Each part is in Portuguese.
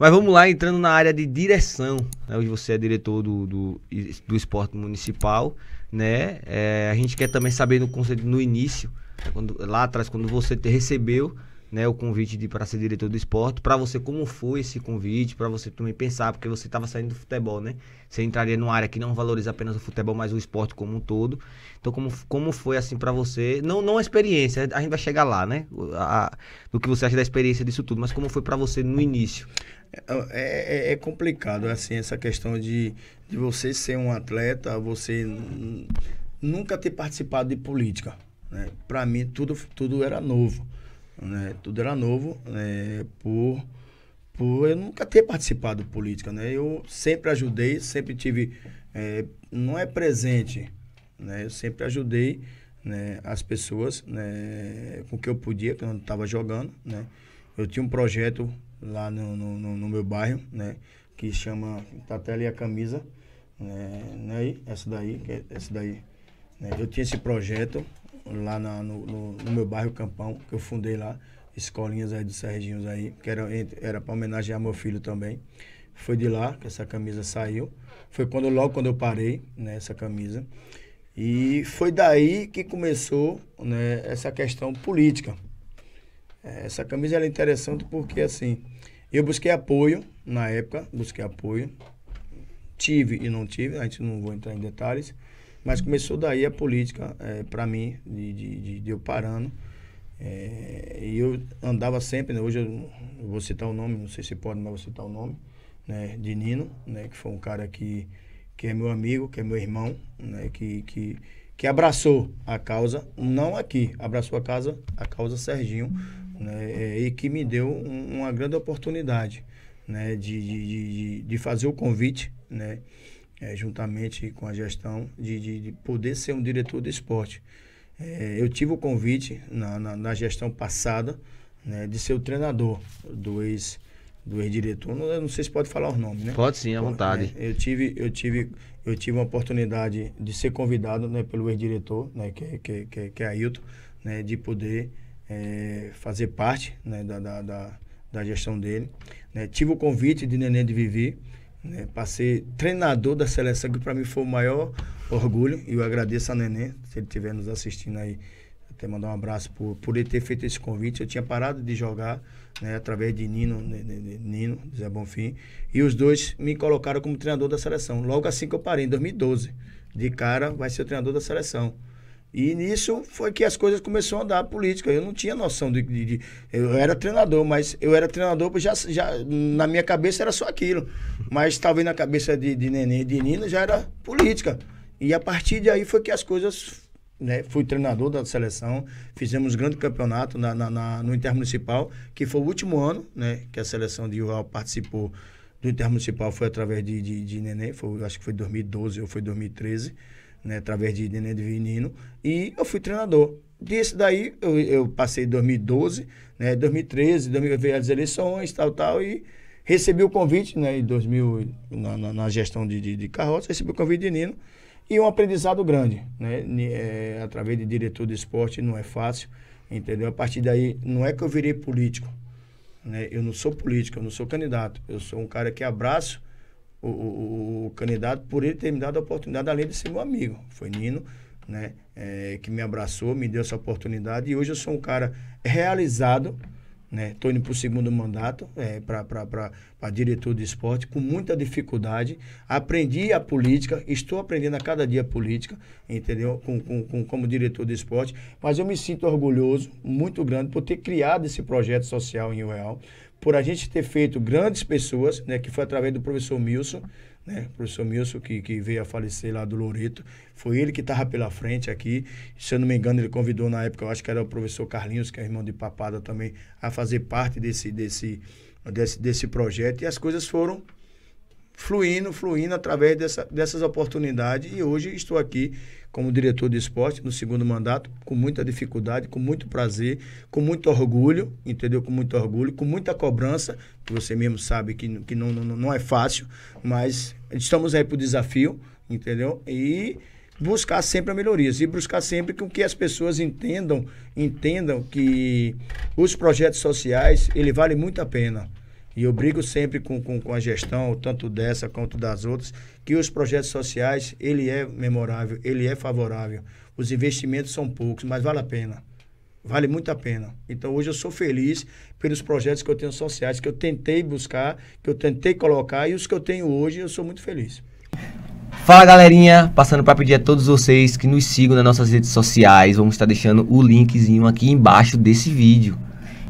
Mas vamos lá, entrando na área de direção. Né? Hoje você é diretor do, do, do esporte municipal, né? É, a gente quer também saber no conceito no início, né? quando, lá atrás, quando você te recebeu né, o convite de para ser diretor do esporte, para você como foi esse convite, para você também pensar, porque você estava saindo do futebol, né? Você entraria numa área que não valoriza apenas o futebol, mas o esporte como um todo. Então como, como foi assim para você? Não não a experiência, a gente vai chegar lá, né? A, a, do que você acha da experiência disso tudo, mas como foi para você no início? É, é, é, complicado, assim, essa questão de, de você ser um atleta, você nunca ter participado de política. Né? Para mim, tudo, tudo era novo. Né? Tudo era novo né? por, por eu nunca ter participado de política. Né? Eu sempre ajudei, sempre tive. É, não é presente, né? eu sempre ajudei né, as pessoas né, com o que eu podia, quando eu estava jogando. Né? Eu tinha um projeto lá no, no, no, meu bairro, né? Que chama, Tatela e a camisa, né? né? Essa daí, é, essa daí. Né? Eu tinha esse projeto lá na, no, no, no, meu bairro Campão, que eu fundei lá, escolinhas aí dos Serginhos aí, que era, era para homenagear meu filho também. Foi de lá que essa camisa saiu. Foi quando logo quando eu parei, né, essa camisa. E foi daí que começou né, essa questão política. É, essa camisa é interessante porque, assim, eu busquei apoio na época, busquei apoio. Tive e não tive, a gente não vou entrar em detalhes. Mas começou daí a política, é, para mim, de, de, de, eu parando. É, e eu andava sempre, né, hoje eu, vou citar o nome, não sei se pode, mas vou citar o nome, né, de Nino, né, que foi um cara que, que é meu amigo, que é meu irmão, né, que, que, que abraçou a causa, não aqui, abraçou a, causa a causa Serginho, né, é, e que me deu um, uma grande oportunidade né, de, de, de, fazer o convite, né, é, juntamente com a gestão, de, de, de, poder ser um diretor de esporte. É, eu tive o convite na, na, na gestão passada né, de ser o treinador do ex do ex-diretor, não, não sei se pode falar o nome né? Pode sim, à vontade. Eu, né? eu tive, eu tive, eu tive uma oportunidade de ser convidado né, pelo ex-diretor, né, que, é, que, é, que, que é Ailton, né, de poder é, fazer parte né, da, da, da, da, gestão dele. Né? Tive o convite de Nenê de Vivi né, para ser treinador da seleção, que para mim foi o maior orgulho. E eu agradeço a Nenê, se ele estiver nos assistindo aí, até mandar um abraço por, por ele ter feito esse convite. Eu tinha parado de jogar né, através de Nino, né, né, né, Nino, Zé Bonfim, e os dois me colocaram como treinador da seleção. Logo assim que eu parei, em 2012, de cara, vai ser o treinador da seleção. E nisso foi que as coisas começaram a andar política. Eu não tinha noção de, de, de, Eu era treinador, mas eu era treinador, já, já na minha cabeça era só aquilo. Mas talvez na cabeça de, de Nenê e de Nina já era política. E a partir daí foi que as coisas. Né? Fui treinador da seleção, fizemos um grande campeonato na, na, na, no Intermunicipal, que foi o último ano né, que a seleção de Ural participou do Intermunicipal, foi através de, de, de Nenê, foi, acho que foi 2012 ou foi 2013 né, através de Nenê e eu fui treinador. Desse daí, eu, eu passei 2012, né, 2013, 2013 as eleições, tal, tal, e recebi o convite, né, em 2000, na, na, na gestão de, de, de, carroça, recebi o convite de Nino, e um aprendizado grande, né, é, através de diretor de esporte, não é fácil, entendeu? A partir daí, não é que eu virei político, né, eu não sou político, eu não sou candidato, eu sou um cara que abraço o, o, o, candidato por ele ter me dado a oportunidade, além de ser meu amigo. Foi Nino, né? É, que me abraçou, me deu essa oportunidade. E hoje eu sou um cara realizado, né? Estou indo para o segundo mandato, é, eh, para diretor de esporte, com muita dificuldade. Aprendi a política, estou aprendendo a cada dia a política, entendeu? Com, com, com, como diretor de esporte. Mas eu me sinto orgulhoso, muito grande, por ter criado esse projeto social em Real por a gente ter feito grandes pessoas, né, que foi através do professor Milson, né, o professor Milson que, que veio a falecer lá do Loreto, foi ele que estava pela frente aqui, se eu não me engano ele convidou na época, eu acho que era o professor Carlinhos, que é irmão de papada também, a fazer parte desse, desse, desse, desse projeto, e as coisas foram fluindo, fluindo através dessa, dessas oportunidades. E hoje estou aqui como diretor de esporte no segundo mandato, com muita dificuldade, com muito prazer, com muito orgulho, entendeu? Com muito orgulho, com muita cobrança, que você mesmo sabe que, que não, não, não é fácil, mas estamos aí para o desafio, entendeu? E buscar sempre melhorias e buscar sempre com que as pessoas entendam entendam que os projetos sociais ele vale muito a pena e eu brigo sempre com, com, com, a gestão, tanto dessa quanto das outras, que os projetos sociais, ele é memorável, ele é favorável. Os investimentos são poucos, mas vale a pena. Vale muito a pena. Então, hoje eu sou feliz pelos projetos que eu tenho sociais, que eu tentei buscar, que eu tentei colocar, e os que eu tenho hoje, eu sou muito feliz. Fala galerinha, passando para pedir a todos vocês que nos sigam nas nossas redes sociais, vamos estar deixando o linkzinho aqui embaixo desse vídeo.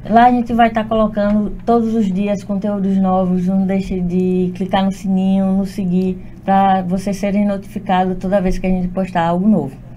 Lá a gente vai estar tá colocando todos os dias conteúdos novos. Não deixe de clicar no sininho, no seguir, para vocês serem notificados toda vez que a gente postar algo novo.